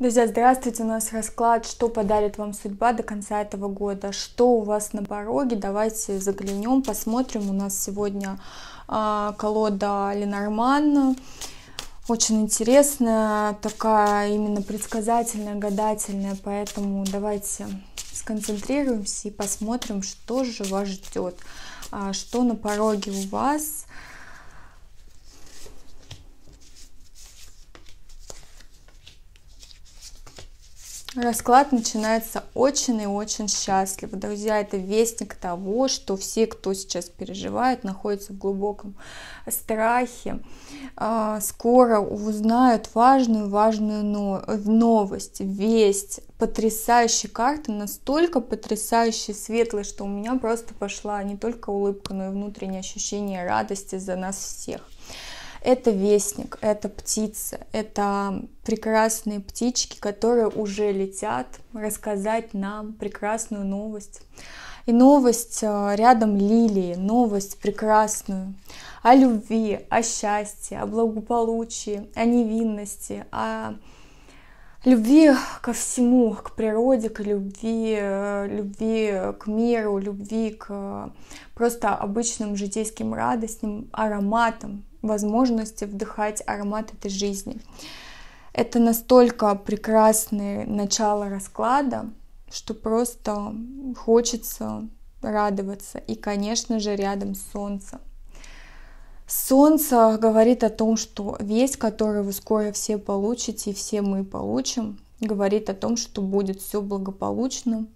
Друзья, здравствуйте! У нас расклад «Что подарит вам судьба до конца этого года?» Что у вас на пороге? Давайте заглянем, посмотрим. У нас сегодня э, колода Ленорман. Очень интересная, такая именно предсказательная, гадательная. Поэтому давайте сконцентрируемся и посмотрим, что же вас ждет. А, что на пороге у вас? Расклад начинается очень и очень счастливо. Друзья, это вестник того, что все, кто сейчас переживает, находятся в глубоком страхе, а, скоро узнают важную-важную новость, весть, потрясающие карты, настолько потрясающие, светлые, что у меня просто пошла не только улыбка, но и внутреннее ощущение радости за нас всех. Это вестник, это птица, это прекрасные птички, которые уже летят рассказать нам прекрасную новость. И новость э, рядом лилии, новость прекрасную о любви, о счастье, о благополучии, о невинности, о любви ко всему, к природе, к любви, э, любви к миру, любви к просто обычным житейским радостным ароматам, возможности вдыхать аромат этой жизни. Это настолько прекрасное начало расклада, что просто хочется радоваться. И, конечно же, рядом солнце. Солнце говорит о том, что весь, который вы скоро все получите, и все мы получим, говорит о том, что будет все благополучно.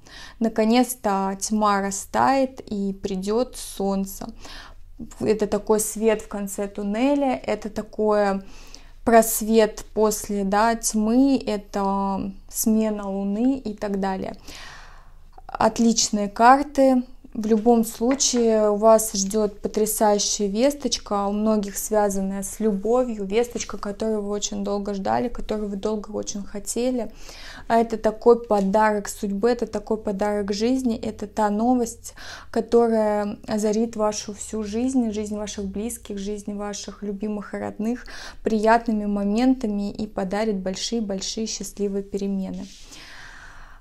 Наконец-то тьма растает и придет солнце это такой свет в конце туннеля, это такое просвет после да, тьмы, это смена луны и так далее. Отличные карты, в любом случае у вас ждет потрясающая весточка, а у многих связанная с любовью, весточка, которую вы очень долго ждали, которую вы долго очень хотели. А это такой подарок судьбы, это такой подарок жизни, это та новость, которая озарит вашу всю жизнь, жизнь ваших близких, жизнь ваших любимых и родных приятными моментами и подарит большие-большие счастливые перемены.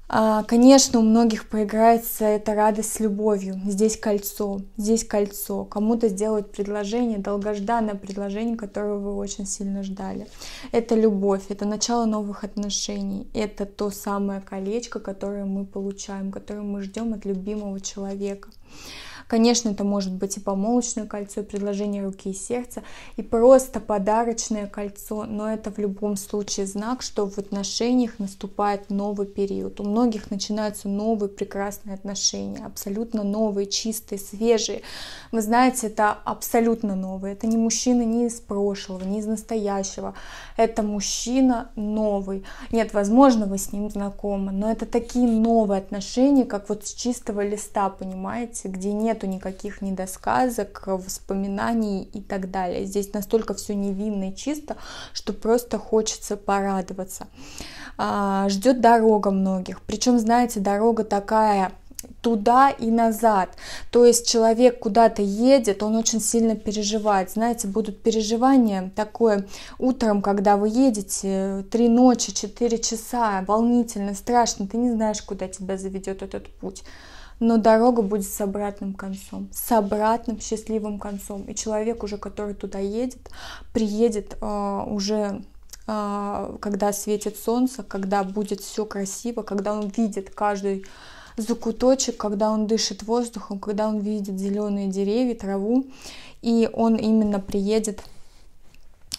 А, конечно, у многих поиграется эта радость с любовью. Здесь кольцо, здесь кольцо. Кому-то сделают предложение, долгожданное предложение, которое вы очень сильно ждали. Это любовь, это начало новых отношений. Это то самое колечко, которое мы получаем, которое мы ждем от любимого человека. Конечно, это может быть и помолочное кольцо, и предложение руки и сердца, и просто подарочное кольцо, но это в любом случае знак, что в отношениях наступает новый период. У многих начинаются новые прекрасные отношения, абсолютно новые, чистые, свежие. Вы знаете, это абсолютно новые. Это не мужчина ни из прошлого, ни из настоящего. Это мужчина новый. Нет, возможно, вы с ним знакомы, но это такие новые отношения, как вот с чистого листа, понимаете, где нет нету никаких недосказок, воспоминаний и так далее. Здесь настолько все невинно и чисто, что просто хочется порадоваться. А, Ждет дорога многих. Причем, знаете, дорога такая туда и назад. То есть человек куда-то едет, он очень сильно переживает. Знаете, будут переживания такое утром, когда вы едете, три ночи, четыре часа, волнительно, страшно, ты не знаешь, куда тебя заведет этот путь но дорога будет с обратным концом, с обратным счастливым концом. И человек уже, который туда едет, приедет э, уже э, когда светит солнце, когда будет все красиво, когда он видит каждый закуточек, когда он дышит воздухом, когда он видит зеленые деревья, траву, и он именно приедет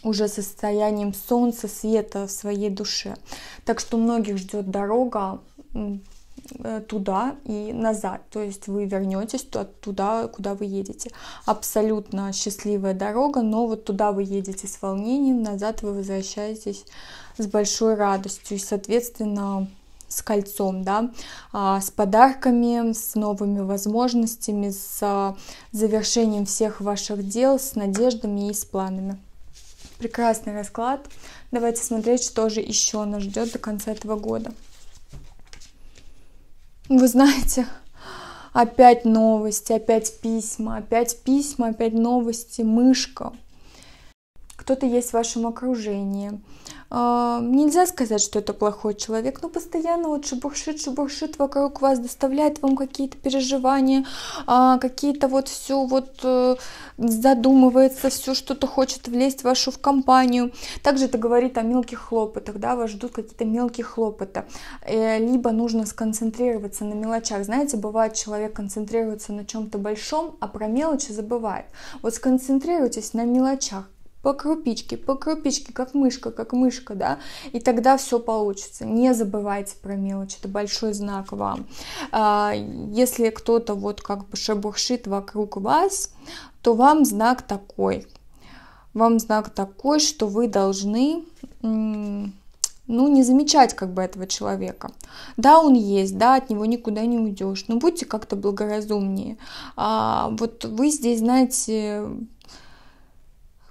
уже состоянием солнца, света в своей душе. Так что многих ждет дорога, Э, туда и назад. То есть вы вернетесь туда, куда вы едете. Абсолютно счастливая дорога, но вот туда вы едете с волнением, назад вы возвращаетесь с большой радостью. И, соответственно, с кольцом, да, а, с подарками, с новыми возможностями, с а, завершением всех ваших дел, с надеждами и с планами. Прекрасный расклад. Давайте смотреть, что же еще нас ждет до конца этого года. Вы знаете, опять новости, опять письма, опять письма, опять новости, мышка. Кто-то есть в вашем окружении, а, нельзя сказать, что это плохой человек, но постоянно вот шебуршит, шебуршит вокруг вас, доставляет вам какие-то переживания, а, какие-то вот все вот э, задумывается, все что-то хочет влезть в вашу в компанию. Также это говорит о мелких хлопотах, да, вас ждут какие-то мелкие хлопоты. Э, либо нужно сконцентрироваться на мелочах. Знаете, бывает, человек концентрируется на чем-то большом, а про мелочи забывает. Вот сконцентрируйтесь на мелочах по крупичке, по крупичке, как мышка, как мышка, да, и тогда все получится. Не забывайте про мелочь, это большой знак вам. А, если кто-то вот как бы шебуршит вокруг вас, то вам знак такой. Вам знак такой, что вы должны ну, не замечать как бы этого человека. Да, он есть, да, от него никуда не уйдешь, но будьте как-то благоразумнее. А, вот вы здесь, знаете,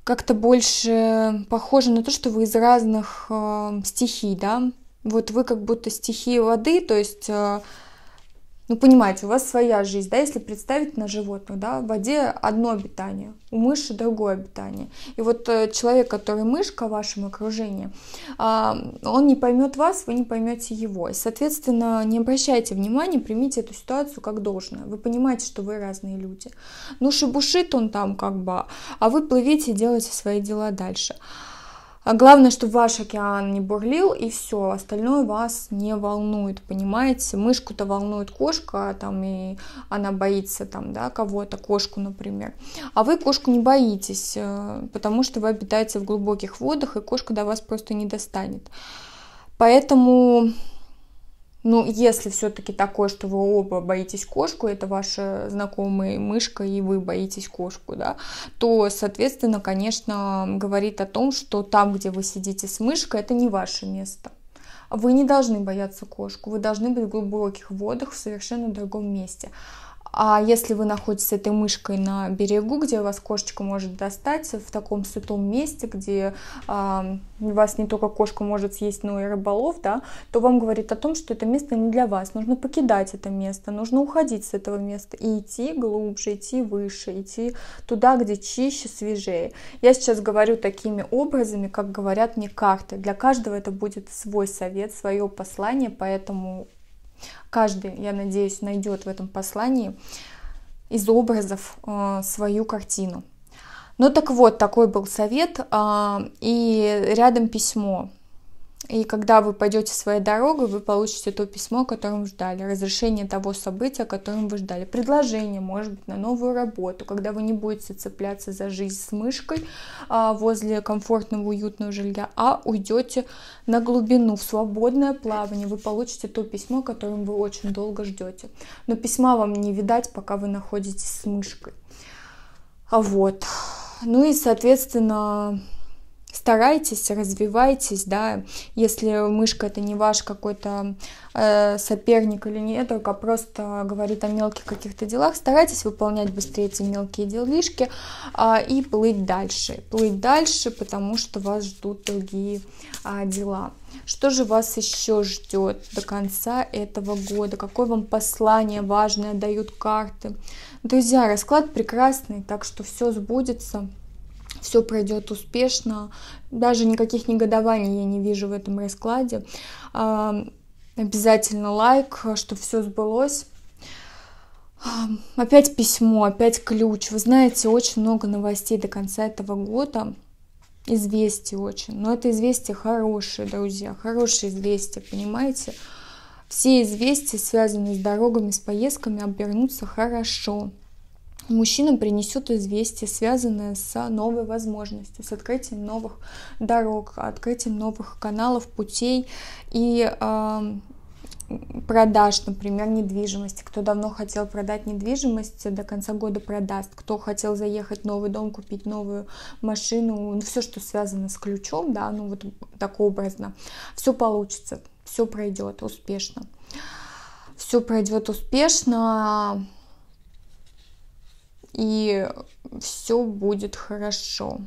как-то больше похоже на то, что вы из разных э, стихий, да? Вот вы как будто стихии воды, то есть э, ну, понимаете, у вас своя жизнь, да, если представить на животных, да, в воде одно обитание, у мыши другое обитание. И вот э, человек, который мышка в вашем окружении, а, он не поймет вас, вы не поймете его. И, соответственно, не обращайте внимания, примите эту ситуацию как должное. Вы понимаете, что вы разные люди. Ну, шебушит он там как бы, а вы плывите, и делаете свои дела Дальше. А главное, чтобы ваш океан не бурлил, и все, остальное вас не волнует, понимаете? Мышку-то волнует кошка, а там, и она боится, там, да, кого-то, кошку, например. А вы кошку не боитесь, э, потому что вы обитаете в глубоких водах, и кошка до вас просто не достанет. Поэтому но если все-таки такое, что вы оба боитесь кошку, это ваши знакомые мышка и вы боитесь кошку, да, то, соответственно, конечно, говорит о том, что там, где вы сидите с мышкой, это не ваше место. Вы не должны бояться кошку, вы должны быть в глубоких водах в совершенно другом месте. А если вы находитесь с этой мышкой на берегу, где вас кошечка может достать, в таком сытом месте, где э, вас не только кошка может съесть, но и рыболов, да, то вам говорит о том, что это место не для вас. Нужно покидать это место, нужно уходить с этого места и идти глубже, идти выше, идти туда, где чище, свежее. Я сейчас говорю такими образами, как говорят мне карты. Для каждого это будет свой совет, свое послание, поэтому Каждый, я надеюсь, найдет в этом послании из образов э, свою картину. Ну так вот, такой был совет, а, и рядом письмо. И когда вы пойдете своей дорогой, вы получите то письмо, которым ждали, разрешение того события, которым вы ждали, предложение, может быть, на новую работу, когда вы не будете цепляться за жизнь с мышкой а, возле комфортного, уютного жилья, а уйдете на глубину, в свободное плавание, вы получите то письмо, которым вы очень долго ждете. Но письма вам не видать, пока вы находитесь с мышкой. А вот. Ну и, соответственно, старайтесь, развивайтесь, да, если мышка это не ваш какой-то э, соперник или не только а просто говорит о мелких каких-то делах, старайтесь выполнять быстрее эти мелкие делишки э, и плыть дальше, плыть дальше, потому что вас ждут другие э, дела. Что же вас еще ждет до конца этого года? Какое вам послание важное дают карты? Друзья, расклад прекрасный, так что все сбудется все пройдет успешно. Даже никаких негодований я не вижу в этом раскладе. А, обязательно лайк, что все сбылось. А, опять письмо, опять ключ. Вы знаете, очень много новостей до конца этого года. Известия очень. Но это известия хорошие, друзья. Хорошие известия, понимаете? Все известия, связанные с дорогами, с поездками, обернутся хорошо. Мужчина принесет известие, связанное с новой возможностью, с открытием новых дорог, открытием новых каналов, путей и э, продаж, например, недвижимости. Кто давно хотел продать недвижимость, до конца года продаст. Кто хотел заехать новый дом, купить новую машину, ну, все, что связано с ключом, да, ну вот так образно. Все получится, все пройдет успешно. Все пройдет успешно, и все будет хорошо.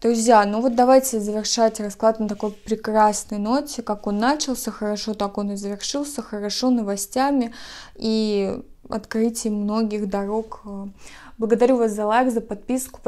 Друзья, ну вот давайте завершать расклад на такой прекрасной ноте, как он начался хорошо, так он и завершился хорошо новостями и открытием многих дорог. Благодарю вас за лайк, за подписку.